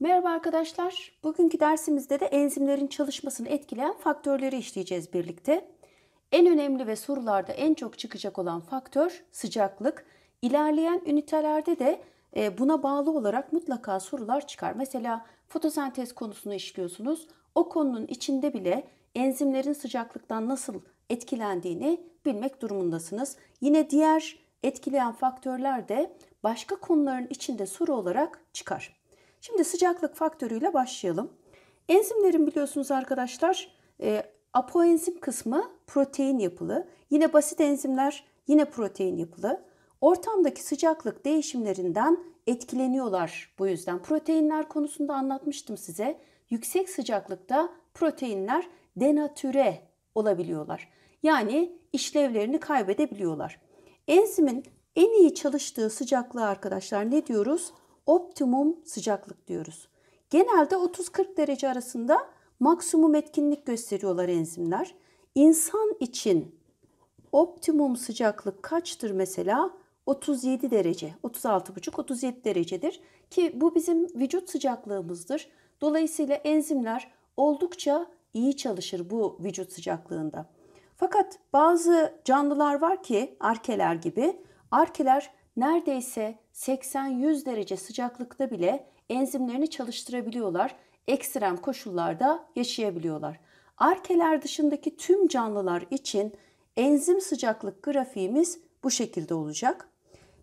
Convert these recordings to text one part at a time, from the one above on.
Merhaba arkadaşlar. Bugünkü dersimizde de enzimlerin çalışmasını etkileyen faktörleri işleyeceğiz birlikte. En önemli ve sorularda en çok çıkacak olan faktör sıcaklık. İlerleyen ünitelerde de e, buna bağlı olarak mutlaka sorular çıkar. Mesela fotosentez konusunu işliyorsunuz. O konunun içinde bile enzimlerin sıcaklıktan nasıl etkilendiğini bilmek durumundasınız. Yine diğer etkileyen faktörler de başka konuların içinde soru olarak çıkar. Şimdi sıcaklık faktörüyle başlayalım. Enzimlerin biliyorsunuz arkadaşlar e, apoenzim kısmı protein yapılı. Yine basit enzimler yine protein yapılı. Ortamdaki sıcaklık değişimlerinden etkileniyorlar bu yüzden. Proteinler konusunda anlatmıştım size. Yüksek sıcaklıkta proteinler denatüre olabiliyorlar. Yani işlevlerini kaybedebiliyorlar. Enzimin en iyi çalıştığı sıcaklığı arkadaşlar ne diyoruz? optimum sıcaklık diyoruz. Genelde 30-40 derece arasında maksimum etkinlik gösteriyorlar enzimler. İnsan için optimum sıcaklık kaçtır mesela? 37 derece, 36,5-37 derecedir ki bu bizim vücut sıcaklığımızdır. Dolayısıyla enzimler oldukça iyi çalışır bu vücut sıcaklığında. Fakat bazı canlılar var ki arkeler gibi. Arkeler neredeyse 80-100 derece sıcaklıkta bile enzimlerini çalıştırabiliyorlar. Ekstrem koşullarda yaşayabiliyorlar. Arkeler dışındaki tüm canlılar için enzim sıcaklık grafiğimiz bu şekilde olacak.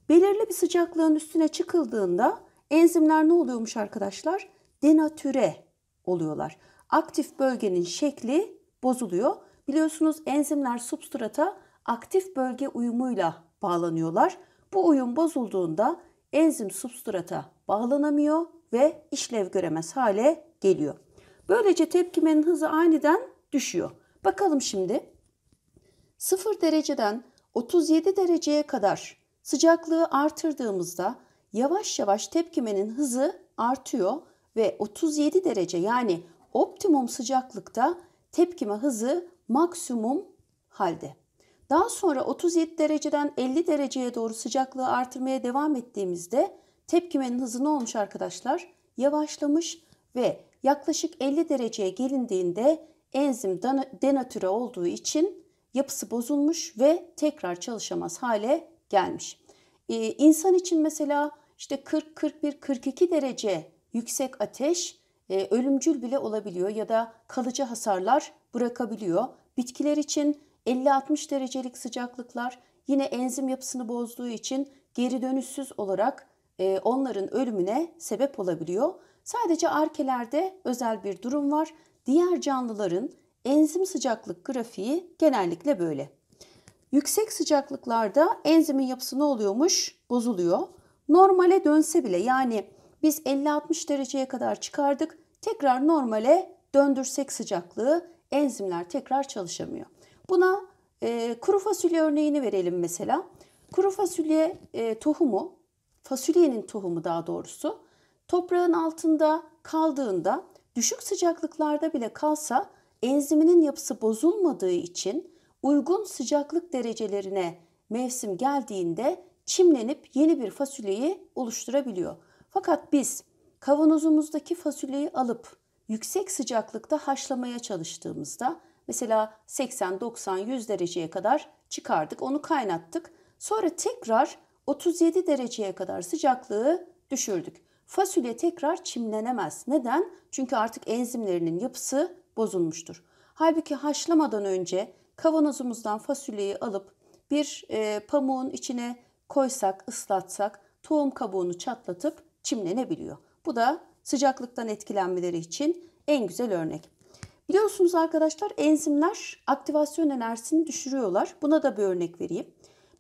Belirli bir sıcaklığın üstüne çıkıldığında enzimler ne oluyormuş arkadaşlar? Denatüre oluyorlar. Aktif bölgenin şekli bozuluyor. Biliyorsunuz enzimler substrata aktif bölge uyumuyla bağlanıyorlar. Bu uyum bozulduğunda enzim substrata bağlanamıyor ve işlev göremez hale geliyor. Böylece tepkimenin hızı aniden düşüyor. Bakalım şimdi 0 dereceden 37 dereceye kadar sıcaklığı artırdığımızda yavaş yavaş tepkimenin hızı artıyor ve 37 derece yani optimum sıcaklıkta tepkime hızı maksimum halde. Daha sonra 37 dereceden 50 dereceye doğru sıcaklığı artırmaya devam ettiğimizde tepkimenin hızı ne olmuş arkadaşlar? Yavaşlamış ve yaklaşık 50 dereceye gelindiğinde enzim denatüre olduğu için yapısı bozulmuş ve tekrar çalışamaz hale gelmiş. Ee, insan için mesela işte 40, 41, 42 derece yüksek ateş e, ölümcül bile olabiliyor ya da kalıcı hasarlar bırakabiliyor. Bitkiler için 50-60 derecelik sıcaklıklar yine enzim yapısını bozduğu için geri dönüşsüz olarak e, onların ölümüne sebep olabiliyor. Sadece arkelerde özel bir durum var. Diğer canlıların enzim sıcaklık grafiği genellikle böyle. Yüksek sıcaklıklarda enzimin yapısı ne oluyormuş? Bozuluyor. Normale dönse bile yani biz 50-60 dereceye kadar çıkardık. Tekrar normale döndürsek sıcaklığı enzimler tekrar çalışamıyor. Buna e, kuru fasulye örneğini verelim mesela. Kuru fasulye e, tohumu, fasulyenin tohumu daha doğrusu toprağın altında kaldığında düşük sıcaklıklarda bile kalsa enziminin yapısı bozulmadığı için uygun sıcaklık derecelerine mevsim geldiğinde çimlenip yeni bir fasulyeyi oluşturabiliyor. Fakat biz kavanozumuzdaki fasulyeyi alıp yüksek sıcaklıkta haşlamaya çalıştığımızda Mesela 80, 90, 100 dereceye kadar çıkardık. Onu kaynattık. Sonra tekrar 37 dereceye kadar sıcaklığı düşürdük. Fasulye tekrar çimlenemez. Neden? Çünkü artık enzimlerinin yapısı bozulmuştur. Halbuki haşlamadan önce kavanozumuzdan fasulyeyi alıp bir e, pamuğun içine koysak, ıslatsak tohum kabuğunu çatlatıp çimlenebiliyor. Bu da sıcaklıktan etkilenmeleri için en güzel örnek. Biliyorsunuz arkadaşlar enzimler aktivasyon enerjisini düşürüyorlar. Buna da bir örnek vereyim.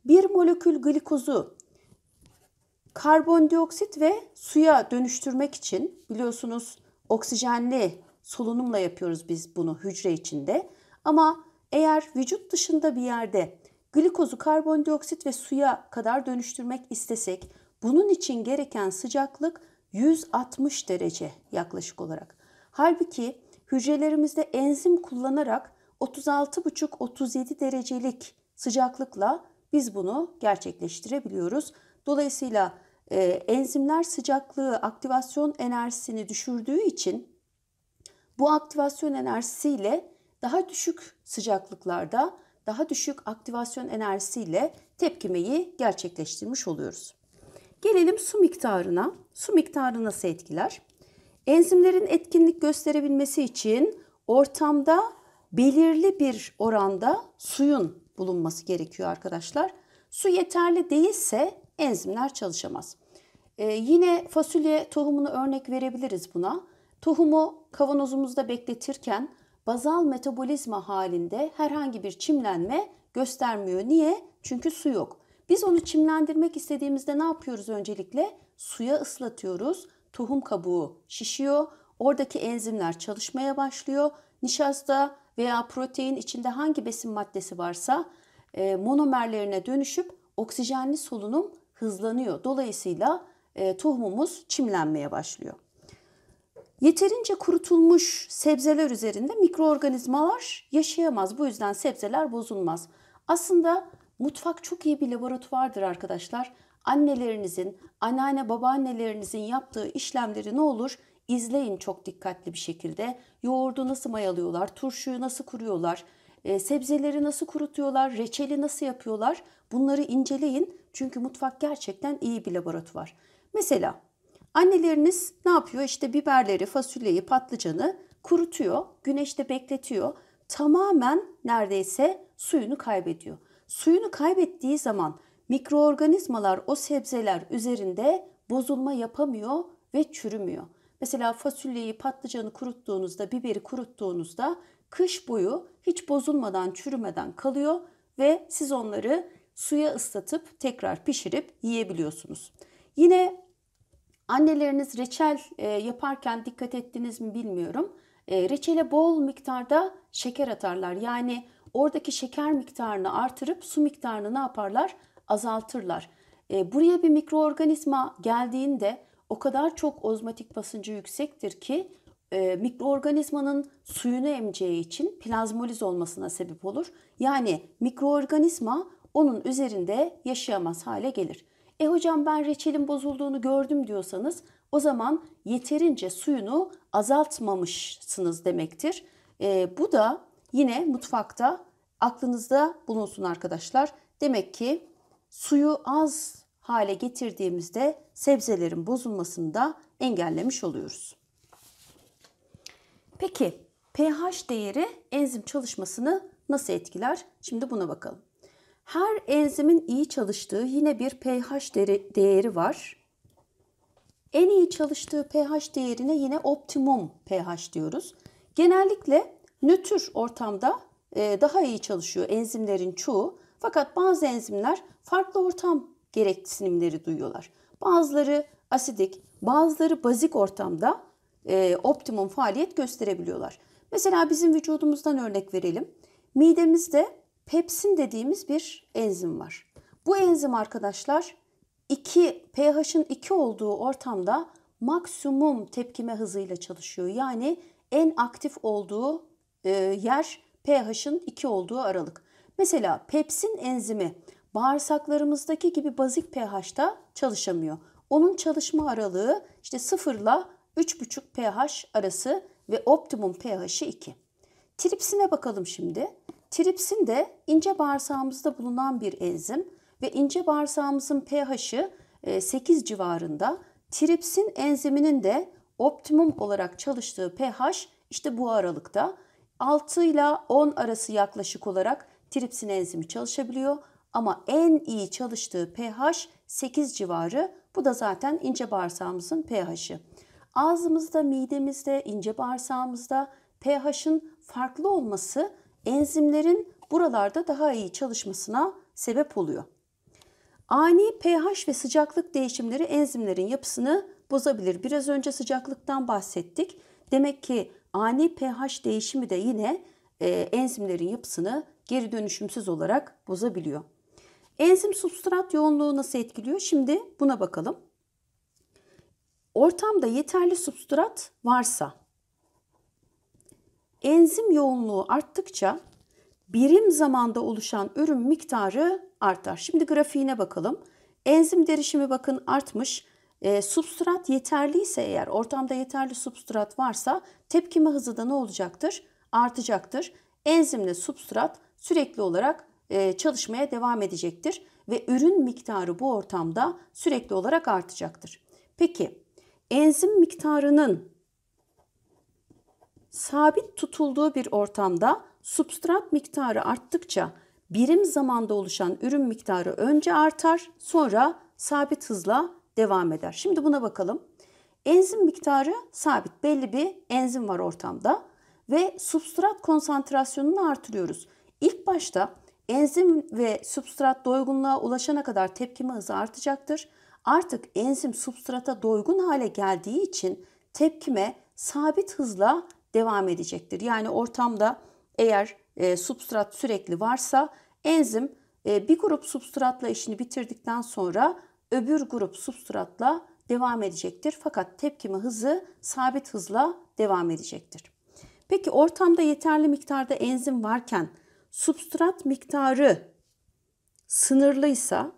Bir molekül glikozu karbondioksit ve suya dönüştürmek için biliyorsunuz oksijenli solunumla yapıyoruz biz bunu hücre içinde. Ama eğer vücut dışında bir yerde glikozu karbondioksit ve suya kadar dönüştürmek istesek bunun için gereken sıcaklık 160 derece yaklaşık olarak. Halbuki hücrelerimizde enzim kullanarak 36,5-37 derecelik sıcaklıkla biz bunu gerçekleştirebiliyoruz. Dolayısıyla e, enzimler sıcaklığı aktivasyon enerjisini düşürdüğü için bu aktivasyon enerjisiyle daha düşük sıcaklıklarda daha düşük aktivasyon enerjisiyle tepkimeyi gerçekleştirmiş oluyoruz. Gelelim su miktarına. Su miktarı nasıl etkiler? Enzimlerin etkinlik gösterebilmesi için ortamda belirli bir oranda suyun bulunması gerekiyor arkadaşlar. Su yeterli değilse enzimler çalışamaz. Ee, yine fasulye tohumunu örnek verebiliriz buna. Tohumu kavanozumuzda bekletirken bazal metabolizma halinde herhangi bir çimlenme göstermiyor. Niye? Çünkü su yok. Biz onu çimlendirmek istediğimizde ne yapıyoruz öncelikle? Suya ıslatıyoruz tohum kabuğu şişiyor. Oradaki enzimler çalışmaya başlıyor. Nişasta veya protein içinde hangi besin maddesi varsa e, monomerlerine dönüşüp oksijenli solunum hızlanıyor. Dolayısıyla e, tohumumuz çimlenmeye başlıyor. Yeterince kurutulmuş sebzeler üzerinde mikroorganizmalar yaşayamaz. Bu yüzden sebzeler bozulmaz. Aslında mutfak çok iyi bir laboratuvardır arkadaşlar. Annelerinizin, anneanne babaannelerinizin yaptığı işlemleri ne olur izleyin çok dikkatli bir şekilde. Yoğurdu nasıl mayalıyorlar, turşuyu nasıl kuruyorlar, e, sebzeleri nasıl kurutuyorlar, reçeli nasıl yapıyorlar bunları inceleyin. Çünkü mutfak gerçekten iyi bir laboratuvar. Mesela anneleriniz ne yapıyor? İşte biberleri, fasulyeyi, patlıcanı kurutuyor, güneşte bekletiyor. Tamamen neredeyse suyunu kaybediyor. Suyunu kaybettiği zaman mikroorganizmalar o sebzeler üzerinde bozulma yapamıyor ve çürümüyor. Mesela fasulyeyi, patlıcanı kuruttuğunuzda, biberi kuruttuğunuzda kış boyu hiç bozulmadan, çürümeden kalıyor ve siz onları suya ıslatıp tekrar pişirip yiyebiliyorsunuz. Yine anneleriniz reçel e, yaparken dikkat ettiniz mi bilmiyorum. E, reçele bol miktarda şeker atarlar. Yani oradaki şeker miktarını artırıp su miktarını ne yaparlar? azaltırlar. E, buraya bir mikroorganizma geldiğinde o kadar çok ozmatik basıncı yüksektir ki e, mikroorganizmanın suyunu emeceği için plazmoliz olmasına sebep olur. Yani mikroorganizma onun üzerinde yaşayamaz hale gelir. E hocam ben reçelin bozulduğunu gördüm diyorsanız o zaman yeterince suyunu azaltmamışsınız demektir. E, bu da yine mutfakta aklınızda bulunsun arkadaşlar. Demek ki suyu az hale getirdiğimizde sebzelerin bozulmasını da engellemiş oluyoruz. Peki pH değeri enzim çalışmasını nasıl etkiler? Şimdi buna bakalım. Her enzimin iyi çalıştığı yine bir pH değeri var. En iyi çalıştığı pH değerine yine optimum pH diyoruz. Genellikle nötr ortamda e, daha iyi çalışıyor enzimlerin çoğu. Fakat bazı enzimler farklı ortam gereksinimleri duyuyorlar. Bazıları asidik, bazıları bazik ortamda e, optimum faaliyet gösterebiliyorlar. Mesela bizim vücudumuzdan örnek verelim. Midemizde pepsin dediğimiz bir enzim var. Bu enzim arkadaşlar 2 pH'ın 2 olduğu ortamda maksimum tepkime hızıyla çalışıyor. Yani en aktif olduğu e, yer pH'ın 2 olduğu aralık. Mesela pepsin enzimi bağırsaklarımızdaki gibi bazik pH'da çalışamıyor. Onun çalışma aralığı işte 0 ile 3,5 pH arası ve optimum pH'i 2. Tripsine bakalım şimdi. Tripsin de ince bağırsağımızda bulunan bir enzim ve ince bağırsağımızın pH'i 8 e, civarında. Tripsin enziminin de optimum olarak çalıştığı pH işte bu aralıkta. 6 ile 10 arası yaklaşık olarak tripsin enzimi çalışabiliyor ama en iyi çalıştığı pH 8 civarı. Bu da zaten ince bağırsağımızın pH'i. Ağzımızda, midemizde, ince bağırsağımızda pH'ın farklı olması enzimlerin buralarda daha iyi çalışmasına sebep oluyor. Ani pH ve sıcaklık değişimleri enzimlerin yapısını bozabilir. Biraz önce sıcaklıktan bahsettik. Demek ki ani pH değişimi de yine e, enzimlerin yapısını geri dönüşümsüz olarak bozabiliyor. Enzim substrat yoğunluğu nasıl etkiliyor? Şimdi buna bakalım. Ortamda yeterli substrat varsa enzim yoğunluğu arttıkça birim zamanda oluşan ürün miktarı artar. Şimdi grafiğine bakalım. Enzim derişimi bakın artmış. E, substrat yeterliyse eğer ortamda yeterli substrat varsa tepkime hızı da ne olacaktır? artacaktır. Enzimle substrat sürekli olarak e, çalışmaya devam edecektir ve ürün miktarı bu ortamda sürekli olarak artacaktır. Peki enzim miktarının sabit tutulduğu bir ortamda substrat miktarı arttıkça birim zamanda oluşan ürün miktarı önce artar sonra sabit hızla devam eder. Şimdi buna bakalım. Enzim miktarı sabit belli bir enzim var ortamda ve substrat konsantrasyonunu artırıyoruz. İlk başta enzim ve substrat doygunluğa ulaşana kadar tepkime hızı artacaktır. Artık enzim substrata doygun hale geldiği için tepkime sabit hızla devam edecektir. Yani ortamda eğer e, substrat sürekli varsa enzim e, bir grup substratla işini bitirdikten sonra öbür grup substratla devam edecektir. Fakat tepkime hızı sabit hızla devam edecektir. Peki ortamda yeterli miktarda enzim varken substrat miktarı sınırlıysa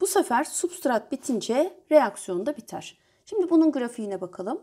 bu sefer substrat bitince reaksiyon da biter. Şimdi bunun grafiğine bakalım.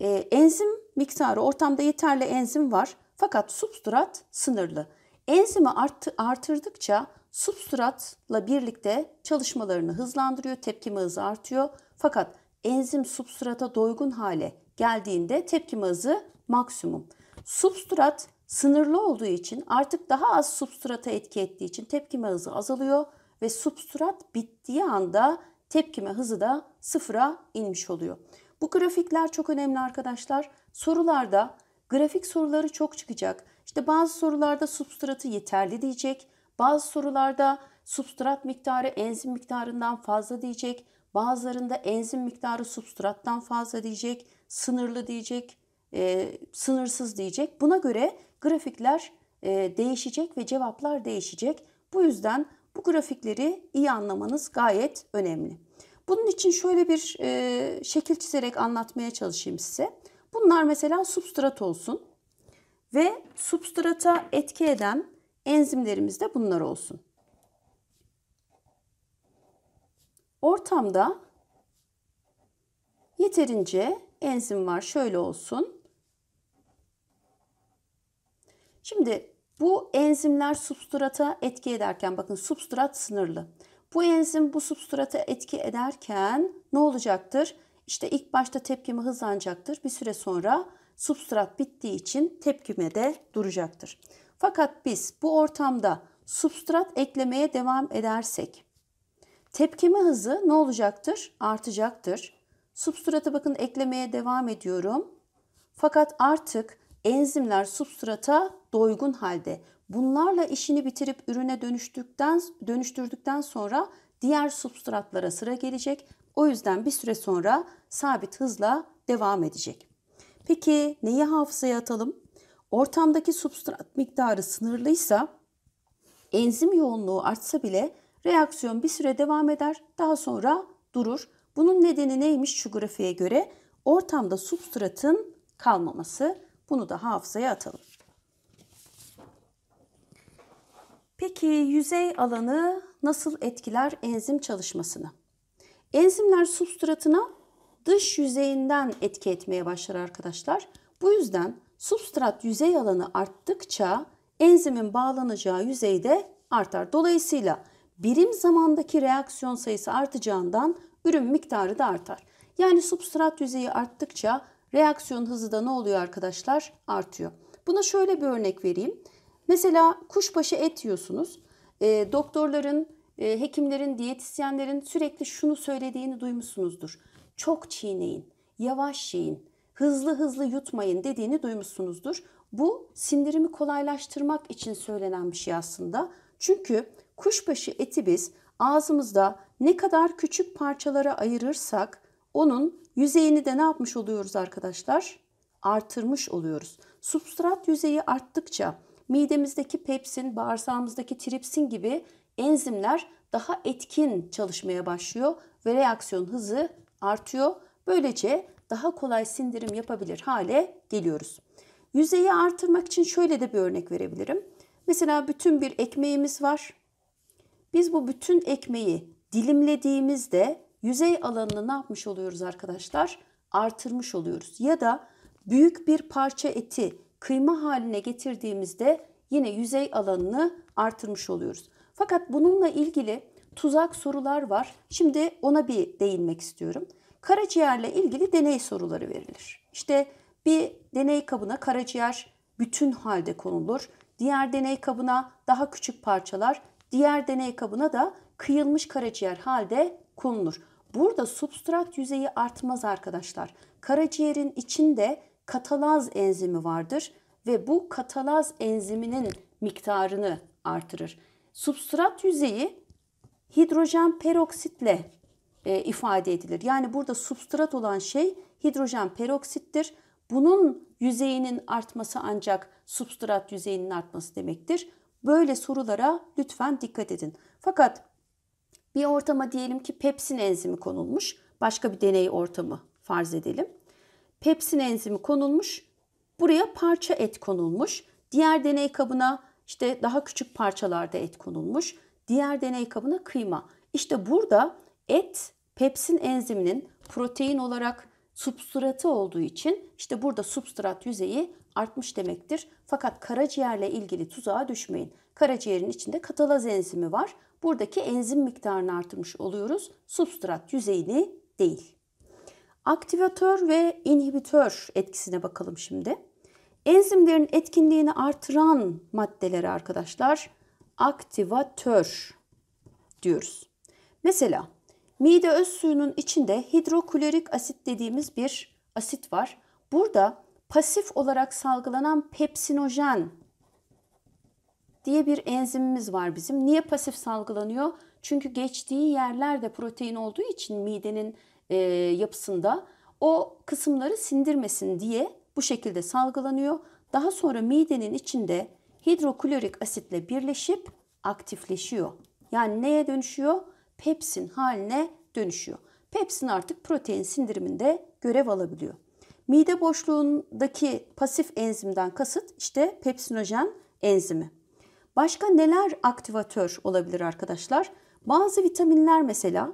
E, enzim miktarı ortamda yeterli enzim var fakat substrat sınırlı. Enzimi arttı, artırdıkça substratla birlikte çalışmalarını hızlandırıyor, tepkime hızı artıyor. Fakat enzim substrata doygun hale geldiğinde tepkime hızı maksimum. Substrat sınırlı olduğu için artık daha az substrata etki ettiği için tepkime hızı azalıyor ve substrat bittiği anda tepkime hızı da sıfıra inmiş oluyor. Bu grafikler çok önemli arkadaşlar. Sorularda grafik soruları çok çıkacak. İşte bazı sorularda substratı yeterli diyecek. Bazı sorularda substrat miktarı enzim miktarından fazla diyecek. Bazılarında enzim miktarı substrattan fazla diyecek sınırlı diyecek, e, sınırsız diyecek. Buna göre grafikler e, değişecek ve cevaplar değişecek. Bu yüzden bu grafikleri iyi anlamanız gayet önemli. Bunun için şöyle bir e, şekil çizerek anlatmaya çalışayım size. Bunlar mesela substrat olsun ve substrata etki eden enzimlerimiz de bunlar olsun. Ortamda yeterince enzim var. Şöyle olsun. Şimdi bu enzimler substrata etki ederken bakın substrat sınırlı. Bu enzim bu substrata etki ederken ne olacaktır? İşte ilk başta tepkimi hızlanacaktır. Bir süre sonra substrat bittiği için tepkime de duracaktır. Fakat biz bu ortamda substrat eklemeye devam edersek tepkime hızı ne olacaktır? Artacaktır. Substrata bakın eklemeye devam ediyorum. Fakat artık enzimler substrata doygun halde. Bunlarla işini bitirip ürüne dönüştükten dönüştürdükten sonra diğer substratlara sıra gelecek. O yüzden bir süre sonra sabit hızla devam edecek. Peki neyi hafızaya atalım? Ortamdaki substrat miktarı sınırlıysa enzim yoğunluğu artsa bile reaksiyon bir süre devam eder. Daha sonra durur. Bunun nedeni neymiş şu grafiğe göre? Ortamda substratın kalmaması. Bunu da hafızaya atalım. Peki yüzey alanı nasıl etkiler enzim çalışmasını? Enzimler substratına dış yüzeyinden etki etmeye başlar arkadaşlar. Bu yüzden substrat yüzey alanı arttıkça enzimin bağlanacağı yüzey de artar. Dolayısıyla birim zamandaki reaksiyon sayısı artacağından ürün miktarı da artar. Yani substrat yüzeyi arttıkça reaksiyon hızı da ne oluyor arkadaşlar? Artıyor. Buna şöyle bir örnek vereyim. Mesela kuşbaşı et yiyorsunuz. E, doktorların, e, hekimlerin, diyetisyenlerin sürekli şunu söylediğini duymuşsunuzdur. Çok çiğneyin, yavaş yiyin, hızlı hızlı yutmayın dediğini duymuşsunuzdur. Bu sindirimi kolaylaştırmak için söylenen bir şey aslında. Çünkü kuşbaşı eti biz ağzımızda ne kadar küçük parçalara ayırırsak onun yüzeyini de ne yapmış oluyoruz arkadaşlar? Artırmış oluyoruz. Substrat yüzeyi arttıkça midemizdeki pepsin, bağırsağımızdaki tripsin gibi enzimler daha etkin çalışmaya başlıyor ve reaksiyon hızı artıyor. Böylece daha kolay sindirim yapabilir hale geliyoruz. Yüzeyi artırmak için şöyle de bir örnek verebilirim. Mesela bütün bir ekmeğimiz var. Biz bu bütün ekmeği dilimlediğimizde yüzey alanını ne yapmış oluyoruz arkadaşlar? Artırmış oluyoruz. Ya da büyük bir parça eti kıyma haline getirdiğimizde yine yüzey alanını artırmış oluyoruz. Fakat bununla ilgili tuzak sorular var. Şimdi ona bir değinmek istiyorum. Karaciğerle ilgili deney soruları verilir. İşte bir deney kabına karaciğer bütün halde konulur. Diğer deney kabına daha küçük parçalar, diğer deney kabına da kıyılmış karaciğer halde konulur. Burada substrat yüzeyi artmaz arkadaşlar. Karaciğerin içinde katalaz enzimi vardır ve bu katalaz enziminin miktarını artırır. Substrat yüzeyi hidrojen peroksitle e, ifade edilir. Yani burada substrat olan şey hidrojen peroksittir. Bunun yüzeyinin artması ancak substrat yüzeyinin artması demektir. Böyle sorulara lütfen dikkat edin. Fakat bir ortama diyelim ki pepsin enzimi konulmuş. Başka bir deney ortamı farz edelim. Pepsin enzimi konulmuş. Buraya parça et konulmuş. Diğer deney kabına işte daha küçük parçalarda et konulmuş. Diğer deney kabına kıyma. İşte burada et pepsin enziminin protein olarak substratı olduğu için işte burada substrat yüzeyi artmış demektir. Fakat karaciğerle ilgili tuzağa düşmeyin. Karaciğerin içinde katalaz enzimi var. Buradaki enzim miktarını artırmış oluyoruz. Substrat yüzeyini değil. Aktivatör ve inhibitör etkisine bakalım şimdi. Enzimlerin etkinliğini artıran maddeleri arkadaşlar aktivatör diyoruz. Mesela mide öz suyunun içinde hidroklorik asit dediğimiz bir asit var. Burada pasif olarak salgılanan pepsinojen diye bir enzimimiz var bizim. Niye pasif salgılanıyor? Çünkü geçtiği yerlerde protein olduğu için midenin e, yapısında o kısımları sindirmesin diye bu şekilde salgılanıyor. Daha sonra midenin içinde hidroklorik asitle birleşip aktifleşiyor. Yani neye dönüşüyor? Pepsin haline dönüşüyor. Pepsin artık protein sindiriminde görev alabiliyor. Mide boşluğundaki pasif enzimden kasıt işte pepsinojen enzimi. Başka neler aktivatör olabilir arkadaşlar? Bazı vitaminler mesela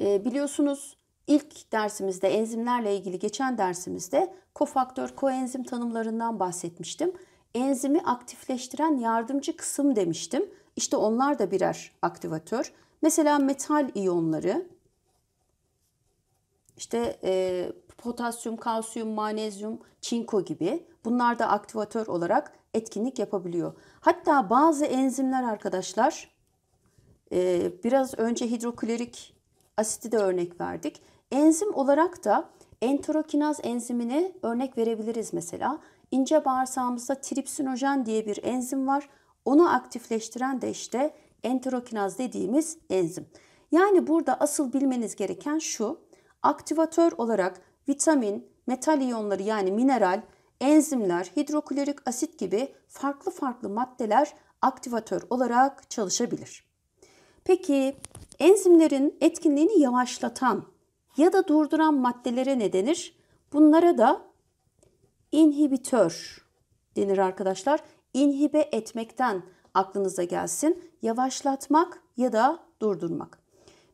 e, biliyorsunuz ilk dersimizde enzimlerle ilgili geçen dersimizde kofaktör, koenzim tanımlarından bahsetmiştim. Enzimi aktifleştiren yardımcı kısım demiştim. İşte onlar da birer aktivatör. Mesela metal iyonları, işte e, potasyum, kalsiyum, manezyum, çinko gibi bunlar da aktivatör olarak etkinlik yapabiliyor. Hatta bazı enzimler arkadaşlar e, biraz önce hidroklorik asiti de örnek verdik. Enzim olarak da enterokinaz enzimini örnek verebiliriz mesela. İnce bağırsağımızda tripsinojen diye bir enzim var. Onu aktifleştiren de işte enterokinaz dediğimiz enzim. Yani burada asıl bilmeniz gereken şu. Aktivatör olarak vitamin, metal iyonları yani mineral, enzimler, hidroklorik asit gibi farklı farklı maddeler aktivatör olarak çalışabilir. Peki enzimlerin etkinliğini yavaşlatan ya da durduran maddelere ne denir? Bunlara da inhibitör denir arkadaşlar. İnhibe etmekten aklınıza gelsin. Yavaşlatmak ya da durdurmak.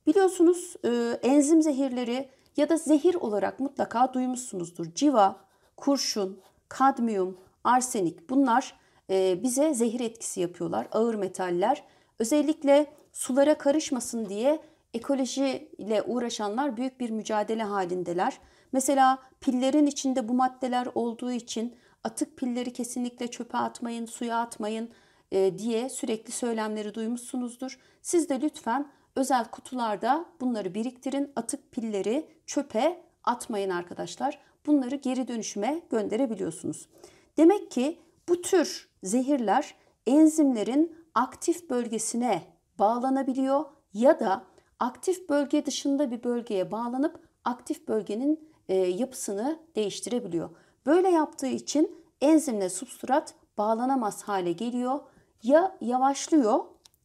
Biliyorsunuz e, enzim zehirleri ya da zehir olarak mutlaka duymuşsunuzdur. Civa, kurşun, kadmiyum, arsenik bunlar e, bize zehir etkisi yapıyorlar. Ağır metaller özellikle sulara karışmasın diye ekolojiyle uğraşanlar büyük bir mücadele halindeler. Mesela pillerin içinde bu maddeler olduğu için atık pilleri kesinlikle çöpe atmayın, suya atmayın e, diye sürekli söylemleri duymuşsunuzdur. Siz de lütfen özel kutularda bunları biriktirin. Atık pilleri çöpe atmayın arkadaşlar bunları geri dönüşüme gönderebiliyorsunuz. Demek ki bu tür zehirler enzimlerin aktif bölgesine bağlanabiliyor ya da aktif bölge dışında bir bölgeye bağlanıp aktif bölgenin e, yapısını değiştirebiliyor. Böyle yaptığı için enzimle substrat bağlanamaz hale geliyor. Ya yavaşlıyor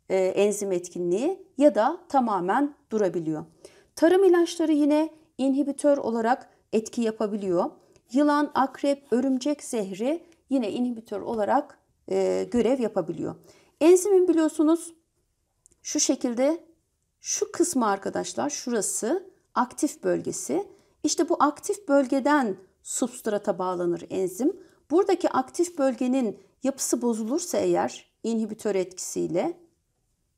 e, enzim etkinliği ya da tamamen durabiliyor. Tarım ilaçları yine inhibitör olarak etki yapabiliyor. Yılan, akrep, örümcek zehri yine inhibitör olarak e, görev yapabiliyor. Enzimin biliyorsunuz şu şekilde şu kısmı arkadaşlar şurası aktif bölgesi. İşte bu aktif bölgeden substrata bağlanır enzim. Buradaki aktif bölgenin yapısı bozulursa eğer inhibitör etkisiyle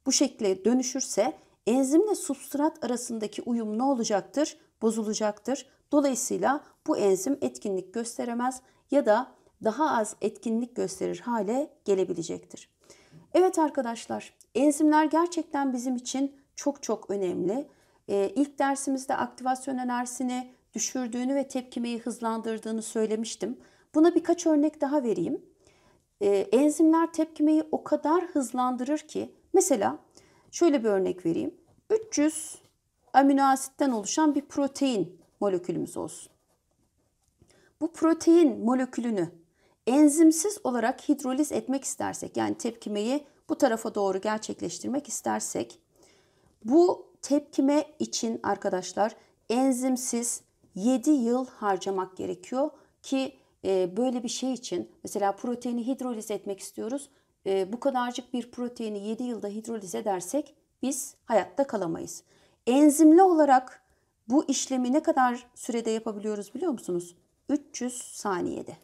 bu şekilde dönüşürse enzimle substrat arasındaki uyum ne olacaktır? Bozulacaktır. Dolayısıyla bu enzim etkinlik gösteremez ya da daha az etkinlik gösterir hale gelebilecektir. Evet arkadaşlar, enzimler gerçekten bizim için çok çok önemli. Ee, ilk dersimizde aktivasyon enerjisini düşürdüğünü ve tepkimeyi hızlandırdığını söylemiştim. Buna birkaç örnek daha vereyim. Ee, enzimler tepkimeyi o kadar hızlandırır ki, mesela şöyle bir örnek vereyim. 300 amino asitten oluşan bir protein molekülümüz olsun. Bu protein molekülünü enzimsiz olarak hidroliz etmek istersek yani tepkimeyi bu tarafa doğru gerçekleştirmek istersek bu tepkime için arkadaşlar enzimsiz 7 yıl harcamak gerekiyor ki e, böyle bir şey için mesela proteini hidroliz etmek istiyoruz. E, bu kadarcık bir proteini 7 yılda hidroliz edersek biz hayatta kalamayız. Enzimli olarak bu işlemi ne kadar sürede yapabiliyoruz biliyor musunuz? 300 saniyede.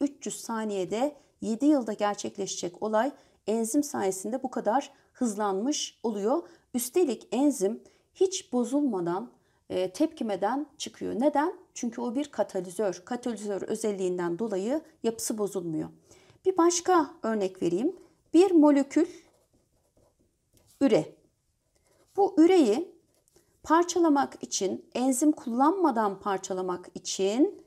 300 saniyede 7 yılda gerçekleşecek olay enzim sayesinde bu kadar hızlanmış oluyor. Üstelik enzim hiç bozulmadan, e, tepkimeden çıkıyor. Neden? Çünkü o bir katalizör. Katalizör özelliğinden dolayı yapısı bozulmuyor. Bir başka örnek vereyim. Bir molekül üre. Bu üreyi Parçalamak için, enzim kullanmadan parçalamak için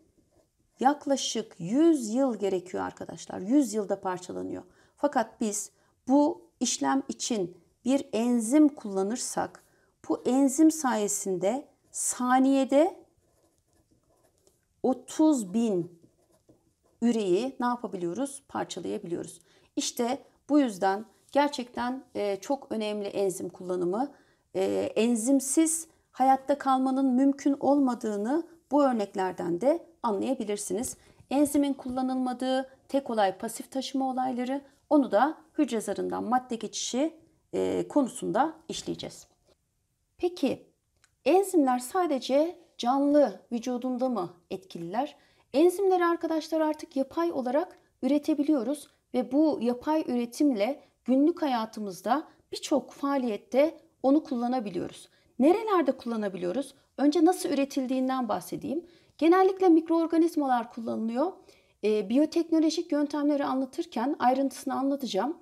yaklaşık 100 yıl gerekiyor arkadaşlar. 100 yılda parçalanıyor. Fakat biz bu işlem için bir enzim kullanırsak bu enzim sayesinde saniyede 30 bin üreyi ne yapabiliyoruz? Parçalayabiliyoruz. İşte bu yüzden gerçekten e, çok önemli enzim kullanımı e, enzimsiz hayatta kalmanın mümkün olmadığını bu örneklerden de anlayabilirsiniz. Enzimin kullanılmadığı tek olay pasif taşıma olayları onu da hücre zarından madde geçişi e, konusunda işleyeceğiz. Peki enzimler sadece canlı vücudunda mı etkililer? Enzimleri arkadaşlar artık yapay olarak üretebiliyoruz ve bu yapay üretimle günlük hayatımızda birçok faaliyette onu kullanabiliyoruz. Nerelerde kullanabiliyoruz? Önce nasıl üretildiğinden bahsedeyim. Genellikle mikroorganizmalar kullanılıyor. E, biyoteknolojik yöntemleri anlatırken ayrıntısını anlatacağım.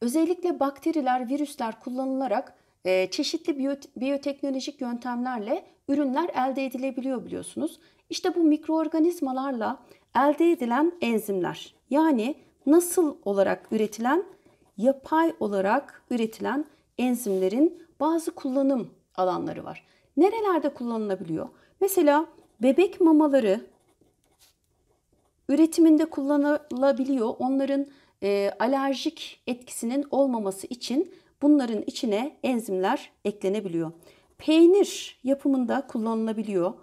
Özellikle bakteriler, virüsler kullanılarak e, çeşitli biyot biyoteknolojik yöntemlerle ürünler elde edilebiliyor biliyorsunuz. İşte bu mikroorganizmalarla elde edilen enzimler. Yani nasıl olarak üretilen, yapay olarak üretilen enzimlerin bazı kullanım alanları var. Nerelerde kullanılabiliyor? Mesela bebek mamaları üretiminde kullanılabiliyor. Onların e, alerjik etkisinin olmaması için bunların içine enzimler eklenebiliyor. Peynir yapımında kullanılabiliyor.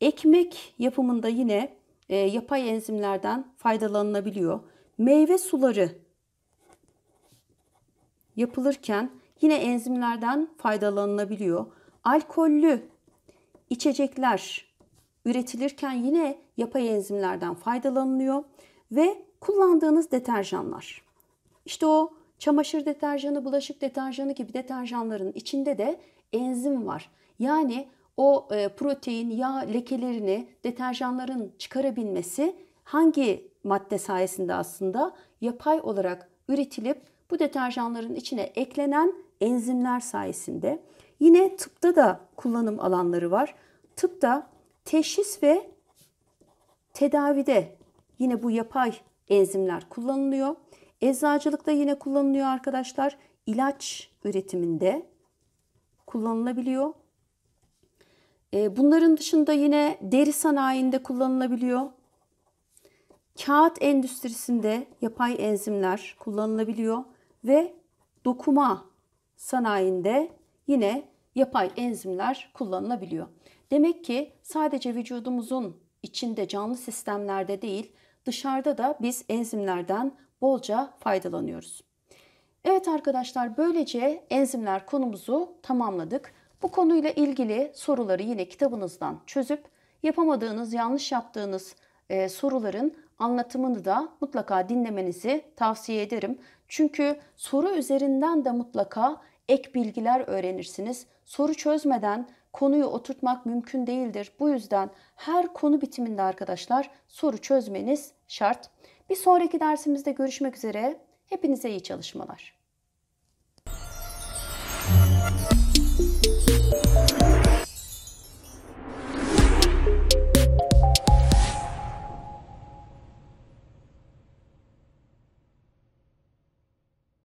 Ekmek yapımında yine e, yapay enzimlerden faydalanılabiliyor. Meyve suları yapılırken Yine enzimlerden faydalanılabiliyor. Alkollü içecekler üretilirken yine yapay enzimlerden faydalanılıyor ve kullandığınız deterjanlar. İşte o çamaşır deterjanı, bulaşık deterjanı gibi deterjanların içinde de enzim var. Yani o e, protein, yağ lekelerini deterjanların çıkarabilmesi hangi madde sayesinde aslında yapay olarak üretilip bu deterjanların içine eklenen enzimler sayesinde. Yine tıpta da kullanım alanları var. Tıpta teşhis ve tedavide yine bu yapay enzimler kullanılıyor. Eczacılıkta yine kullanılıyor arkadaşlar. İlaç üretiminde kullanılabiliyor. E, bunların dışında yine deri sanayinde kullanılabiliyor. Kağıt endüstrisinde yapay enzimler kullanılabiliyor ve dokuma sanayinde yine yapay enzimler kullanılabiliyor. Demek ki sadece vücudumuzun içinde canlı sistemlerde değil, dışarıda da biz enzimlerden bolca faydalanıyoruz. Evet arkadaşlar böylece enzimler konumuzu tamamladık. Bu konuyla ilgili soruları yine kitabınızdan çözüp yapamadığınız, yanlış yaptığınız e, soruların anlatımını da mutlaka dinlemenizi tavsiye ederim. Çünkü soru üzerinden de mutlaka ek bilgiler öğrenirsiniz. Soru çözmeden konuyu oturtmak mümkün değildir. Bu yüzden her konu bitiminde arkadaşlar soru çözmeniz şart. Bir sonraki dersimizde görüşmek üzere. Hepinize iyi çalışmalar.